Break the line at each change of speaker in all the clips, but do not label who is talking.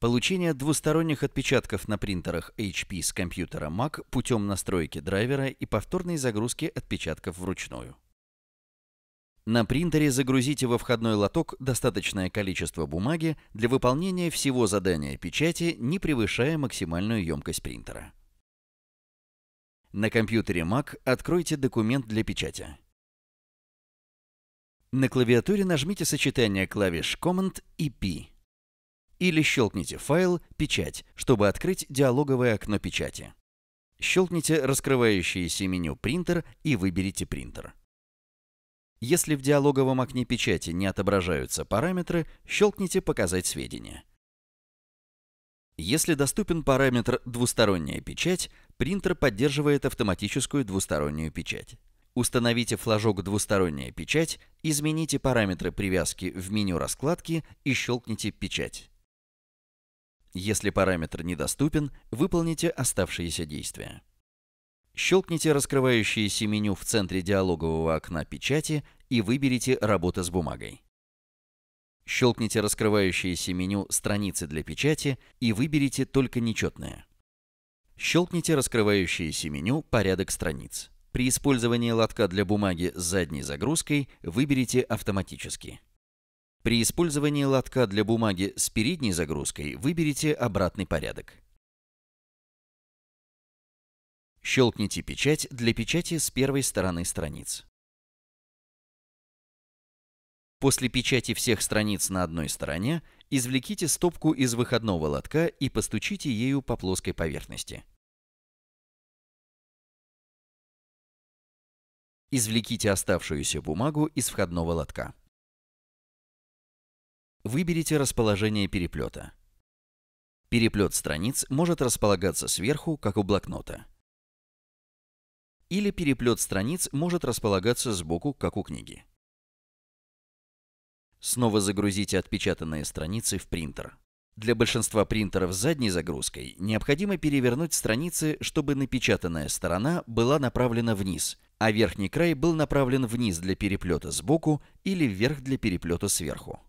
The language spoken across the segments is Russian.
Получение двусторонних отпечатков на принтерах HP с компьютера Mac путем настройки
драйвера и повторной загрузки отпечатков вручную. На принтере загрузите во входной лоток достаточное количество бумаги для выполнения всего задания печати, не превышая максимальную емкость принтера. На компьютере Mac откройте документ для печати. На клавиатуре нажмите сочетание клавиш Command и P или щелкните «Файл», «Печать», чтобы открыть диалоговое окно печати. Щелкните раскрывающееся меню «Принтер» и выберите «Принтер». Если в диалоговом окне печати не отображаются параметры, щелкните «Показать сведения». Если доступен параметр «Двусторонняя печать», принтер поддерживает автоматическую двустороннюю печать. Установите флажок «Двусторонняя печать», измените параметры привязки в меню раскладки и щелкните «Печать». Если параметр недоступен, выполните оставшиеся действия. Щелкните раскрывающееся меню в центре диалогового окна печати и выберите «Работа с бумагой». Щелкните раскрывающееся меню «Страницы для печати» и выберите только нечетные. Щелкните раскрывающееся меню «Порядок страниц». При использовании лотка для бумаги с задней загрузкой выберите «Автоматически». При использовании лотка для бумаги с передней загрузкой
выберите обратный порядок. Щелкните печать для печати с первой стороны страниц.
После печати всех страниц на одной стороне извлеките стопку из выходного
лотка и постучите ею по плоской поверхности. Извлеките оставшуюся бумагу из входного лотка выберите расположение переплета. Переплет страниц может располагаться сверху, как у блокнота.
Или переплет страниц может располагаться сбоку, как у книги. Снова загрузите отпечатанные страницы в принтер. Для большинства принтеров с задней загрузкой необходимо перевернуть страницы, чтобы напечатанная сторона была направлена вниз, а верхний край был направлен вниз для переплета сбоку или вверх для переплета сверху.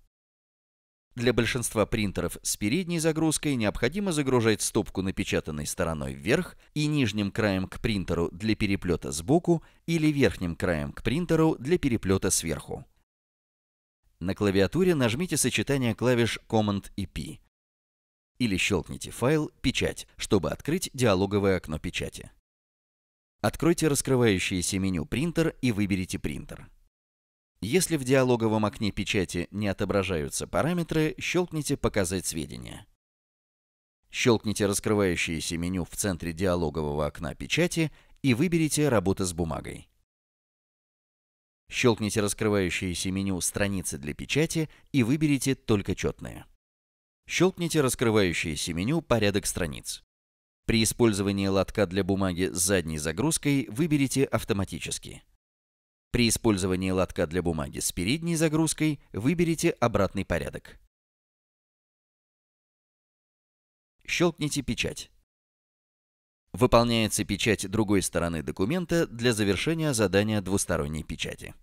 Для большинства принтеров с передней загрузкой необходимо загружать стопку напечатанной стороной вверх и нижним краем к принтеру для переплета сбоку или верхним краем к принтеру для переплета сверху. На клавиатуре нажмите сочетание клавиш Command и P или щелкните файл «Печать», чтобы открыть диалоговое окно печати. Откройте раскрывающееся меню «Принтер» и выберите «Принтер». Если в диалоговом окне печати не отображаются параметры, щелкните «Показать сведения». Щелкните раскрывающееся меню в центре диалогового окна печати и выберите «Работа с бумагой». Щелкните раскрывающееся меню «Страницы для печати» и выберите «Только четные». Щелкните раскрывающееся меню «Порядок страниц». При использовании лотка для бумаги с задней загрузкой выберите «Автоматически». При использовании лотка для бумаги с передней
загрузкой выберите обратный порядок. Щелкните печать. Выполняется печать другой стороны документа для завершения задания двусторонней печати.